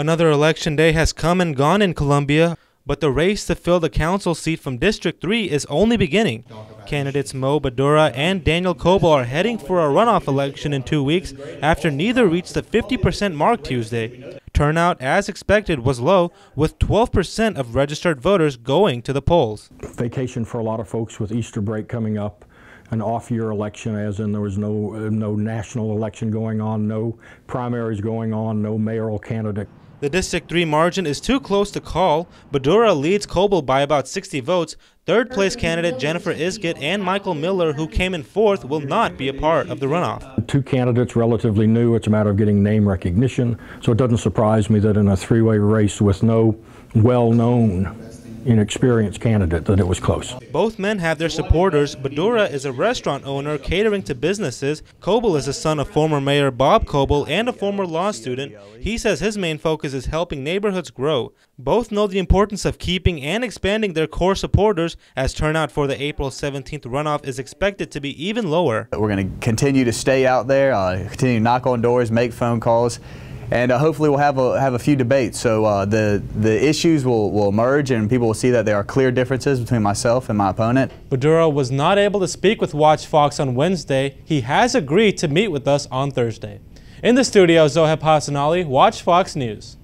Another election day has come and gone in Colombia, but the race to fill the council seat from District 3 is only beginning. Candidates Mo Badura and Daniel Cobo are heading for a runoff election in two weeks after neither reached the 50% mark Tuesday. Turnout, as expected, was low, with 12% of registered voters going to the polls. Vacation for a lot of folks with Easter break coming up an off-year election, as in there was no no national election going on, no primaries going on, no mayoral candidate. The District 3 margin is too close to call. Badura leads Coble by about 60 votes. Third place candidate Jennifer Isgett and Michael Miller, who came in fourth, will not be a part of the runoff. Two candidates relatively new. It's a matter of getting name recognition. So it doesn't surprise me that in a three way race with no well known inexperienced candidate that it was close. Both men have their supporters. Badura is a restaurant owner catering to businesses. Coble is the son of former Mayor Bob Coble and a former law student. He says his main focus is helping neighborhoods grow. Both know the importance of keeping and expanding their core supporters as turnout for the April 17th runoff is expected to be even lower. We're going to continue to stay out there, uh, continue to knock on doors, make phone calls and uh, hopefully we'll have a have a few debates. So uh, the the issues will will emerge, and people will see that there are clear differences between myself and my opponent. Badura was not able to speak with Watch Fox on Wednesday. He has agreed to meet with us on Thursday. In the studio, Zoheb Hassanali, Watch Fox News.